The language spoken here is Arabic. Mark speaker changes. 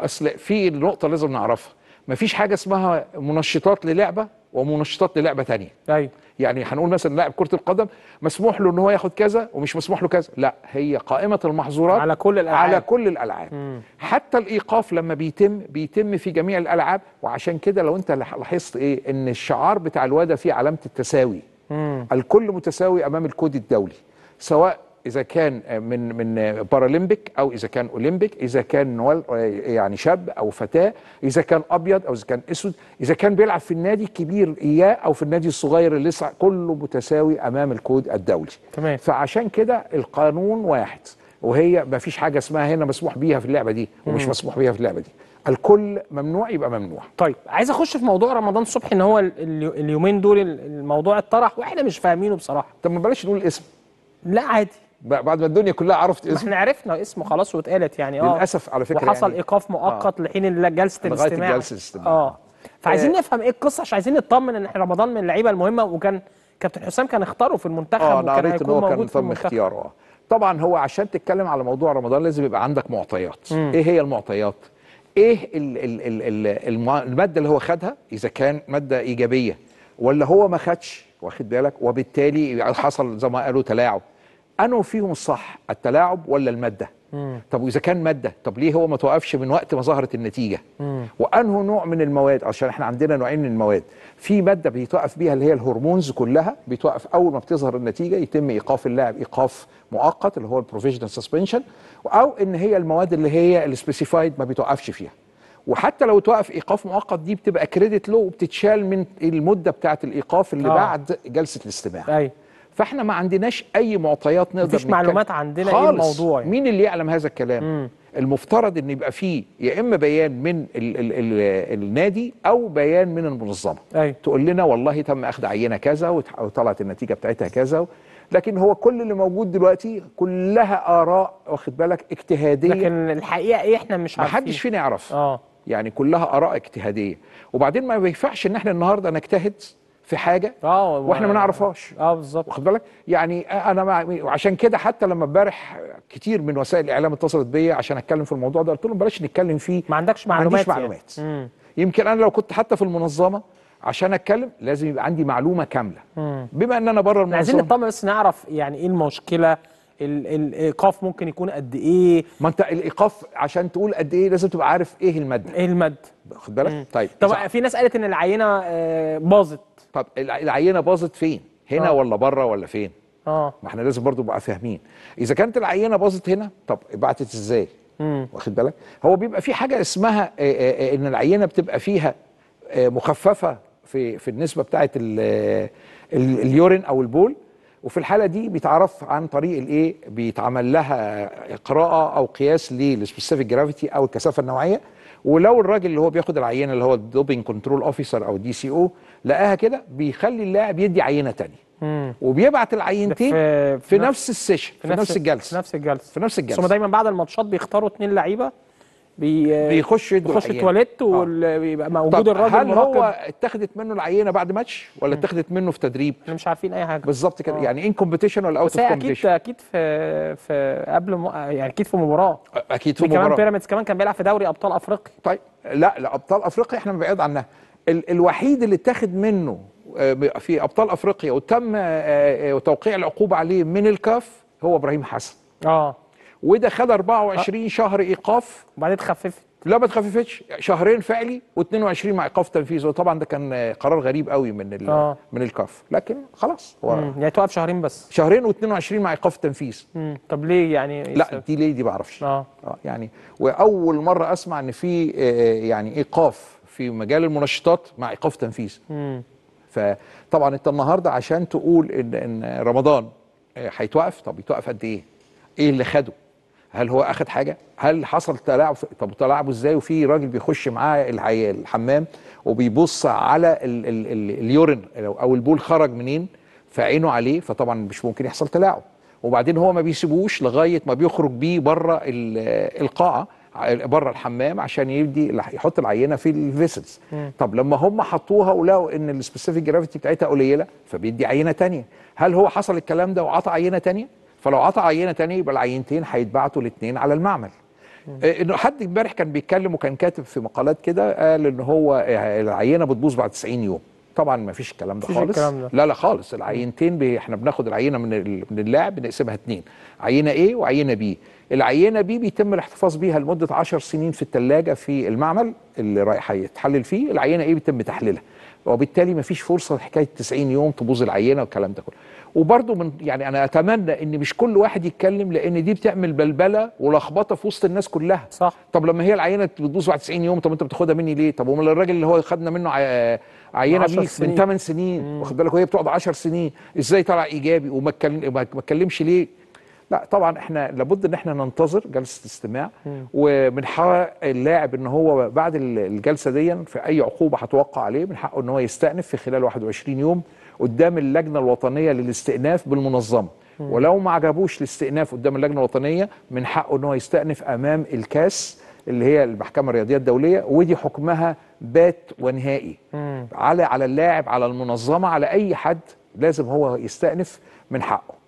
Speaker 1: اصل في نقطه لازم نعرفها مفيش حاجه اسمها منشطات للعبه ومنشطات للعبه ثانيه ايوه يعني هنقول مثلا لاعب كره القدم مسموح له ان هو ياخد كذا ومش مسموح له كذا لا هي قائمه المحظورات على كل الالعاب على كل الالعاب مم. حتى الايقاف لما بيتم بيتم في جميع الالعاب وعشان كده لو انت لاحظت ايه ان الشعار بتاع الواده فيه علامه التساوي مم. الكل متساوي امام الكود الدولي سواء اذا كان من من بارالمبيك او اذا كان اولمبيك اذا كان يعني شاب او فتاه اذا كان ابيض او اذا كان اسود اذا كان بيلعب في النادي الكبير اياه او في النادي الصغير اللي لسه كله متساوي امام الكود الدولي تمام. فعشان كده القانون واحد وهي ما فيش حاجه اسمها هنا مسموح بيها في اللعبه دي ومش مسموح بيها في اللعبه دي الكل ممنوع يبقى ممنوع
Speaker 2: طيب عايز اخش في موضوع رمضان صبحي ان هو اليومين دول الموضوع اتطرح واحنا مش فاهمينه بصراحه طب ما بلاش نقول اسم لا عادي بعد ما الدنيا كلها عرفت اسمه احنا عرفنا اسمه خلاص واتقالت يعني اه للاسف على فكره وحصل يعني ايقاف مؤقت آه لحين جلسه الاستماع جلسه الاستماع اه فعايزين آه. نفهم ايه القصه عشان عايزين نطمن ان احنا رمضان من اللعيبه المهمه وكان كابتن حسام كان اختاره في المنتخب آه وكان هيكون إن هو كان تم اختياره
Speaker 1: اختياره طبعا هو عشان تتكلم على موضوع رمضان لازم يبقى عندك معطيات مم. ايه هي المعطيات ايه الـ الـ الـ الـ الماده اللي هو خدها اذا كان ماده ايجابيه ولا هو ما خدش واخد بالك وبالتالي حصل زي ما قالوا تلاعب أنه فيهم الصح التلاعب ولا المادة مم. طب وإذا كان مادة طب ليه هو ما توقفش من وقت ما ظهرت النتيجة وأنه نوع من المواد عشان احنا عندنا نوعين من المواد في مادة بيتوقف بيها اللي هي الهرمونز كلها بيتوقف أول ما بتظهر النتيجة يتم إيقاف اللاعب إيقاف مؤقت اللي هو البروفيشنال سسبنشن أو إن هي المواد اللي هي السبيسيفايد ما بيتوقفش فيها وحتى لو توقف ايقاف مؤقت دي بتبقى كريدت له وبتتشال من المده بتاعه الايقاف اللي آه. بعد جلسه الاستماع أي. فاحنا ما عندناش اي معطيات
Speaker 2: نقدر مفيش معلومات عندنا خالص. ايه الموضوع يعني.
Speaker 1: مين اللي يعلم هذا الكلام مم. المفترض ان يبقى فيه يا اما بيان من الـ الـ الـ النادي او بيان من المنظمه أي. تقول لنا والله تم اخذ عينه كذا وطلعت النتيجه بتاعتها كذا لكن هو كل اللي موجود دلوقتي كلها اراء واخد بالك اجتهاديه لكن
Speaker 2: الحقيقه ايه احنا مش
Speaker 1: عارفين محدش فينا يعرف اه يعني كلها اراء اجتهاديه وبعدين ما ينفعش ان احنا النهارده نجتهد في حاجه اه واحنا ما نعرفهاش اه بالظبط واخد بالك يعني انا مع وعشان كده حتى لما امبارح كتير من وسائل الاعلام اتصلت بيا عشان اتكلم في الموضوع ده قلت لهم بلاش نتكلم فيه ما عندكش معلومات ما معلومات يعني. يمكن انا لو كنت حتى في المنظمه عشان اتكلم
Speaker 2: لازم يبقى عندي معلومه كامله مم. بما ان انا بره المنظمه عايزين نطمن بس نعرف يعني ايه المشكله الايقاف ممكن يكون قد ايه ما انت الايقاف عشان تقول قد ايه لازم تبقى عارف ايه الماده ايه الماده واخد بالك طيب طب في ناس قالت ان العينه آه، باظت
Speaker 1: طب العينه باظت فين هنا آه. ولا بره ولا فين اه ما احنا لازم برضو نبقى فاهمين اذا كانت العينه باظت هنا طب بعتت ازاي واخد بالك هو بيبقى في حاجه اسمها آه، آه، آه، ان العينه بتبقى فيها مخففه في في النسبه بتاعه اليورين او البول وفي الحاله دي بيتعرف عن طريق الايه بيتعمل لها قراءه او قياس للسبيسيفيك جرافيتي او الكثافه النوعيه ولو الراجل اللي هو بياخد العينه اللي هو الدوبنج كنترول اوفيسر او دي سي او لقاها
Speaker 2: كده بيخلي اللاعب يدي عينه ثانيه وبيبعت العينتين في, في نفس السيشن في, في نفس, نفس الجلسه في نفس الجلسه في نفس الجلسه هم دايما بعد الماتشات بيختاروا اثنين لعيبه بي بيخش بيخش التواليت آه. وبيبقى موجود الراجل هل هو اتخذت منه العينه بعد ماتش ولا اتخذت منه في تدريب؟ احنا مش عارفين اي حاجه بالظبط كده آه. يعني ان كومبيتيشن ولا اوت اوف كومبيتيشن اكيد اكيد في في قبل م... يعني اكيد في مباراه اكيد في مباراه كمان بيراميدز كمان كان بيلعب في دوري ابطال افريقيا طيب لا لا ابطال افريقيا احنا بعيد عنها ال... الوحيد اللي اتخذ منه
Speaker 1: آه، في ابطال افريقيا وتم توقيع العقوبه عليه من الكاف هو ابراهيم حسن اه وده خد 24 آه. شهر ايقاف وبعدين اتخففت لا ما اتخففتش شهرين فعلي و22 مع ايقاف تنفيذ وطبعا ده كان قرار غريب قوي من آه. من الكاف لكن خلاص
Speaker 2: هو يعني توقف شهرين بس شهرين و22 مع ايقاف تنفيذ طب ليه يعني لا دي ليه دي ما اعرفش آه. آه يعني
Speaker 1: واول مره اسمع ان في آه، آه، يعني ايقاف في مجال المنشطات مع ايقاف تنفيذ مم. فطبعا انت النهارده عشان تقول ان ان رمضان هيتوقف طب يتوقف قد ايه؟ ايه اللي خده؟ هل هو اخذ حاجه هل حصل تلاعب طب تلاعبه ازاي وفي راجل بيخش معاه العيال الحمام وبيبص على ال ال ال اليورين او البول خرج منين فعينه عليه فطبعا مش ممكن يحصل تلاعب وبعدين هو ما بيسيبوش لغايه ما بيخرج بيه بره القاعه بره الحمام عشان يدي يحط العينه في الفيسلز طب لما هم حطوها ولقوا ان السبيسيفيك جرافيتي بتاعتها قليله فبيدي عينه ثانيه هل هو حصل الكلام ده وعطى عينه ثانيه فلو قطع عينه ثانيه يبقى العينتين هيتبعتوا الاثنين على المعمل إيه، انه حد امبارح كان بيتكلم وكان كاتب في مقالات كده قال ان هو إيه، العينه بتبوظ بعد 90 يوم طبعا ما فيش الكلام ده خالص الكلام ده. لا لا خالص العينتين بي احنا بناخد العينه من من اللاعب بنقسمها اثنين عينه ايه وعينه بي العينه بي بيتم الاحتفاظ بيها لمده 10 سنين في الثلاجه في المعمل اللي رايح هيتحلل فيه العينه ايه بيتم تحليلها وبالتالي ما فيش فرصه لحكايه 90 يوم تبوظ العينه والكلام ده كله وبرضه من يعني انا اتمنى ان مش كل واحد يتكلم لان دي بتعمل بلبله ولخبطه في وسط الناس كلها صح طب لما هي العينه بتدوس بعد 90 يوم طب انت بتاخدها مني ليه طب امال الراجل اللي هو خدنا منه عينه بيه من 8 سنين واخد بالك وهي بتقعد 10 سنين ازاي طلع ايجابي وما اتكلمش ليه لا طبعا احنا لابد ان احنا ننتظر جلسه استماع ومن حق اللاعب ان هو بعد الجلسه دي في اي عقوبه هتوقع عليه من حقه ان هو يستأنف في خلال 21 يوم قدام اللجنه الوطنيه للاستئناف بالمنظمه ولو ما عجبوش الاستئناف قدام اللجنه الوطنيه من حقه ان هو يستأنف امام الكاس اللي هي المحكمه الرياضيه الدوليه ودي حكمها بات ونهائي على على اللاعب على المنظمه على اي حد لازم هو يستأنف من حقه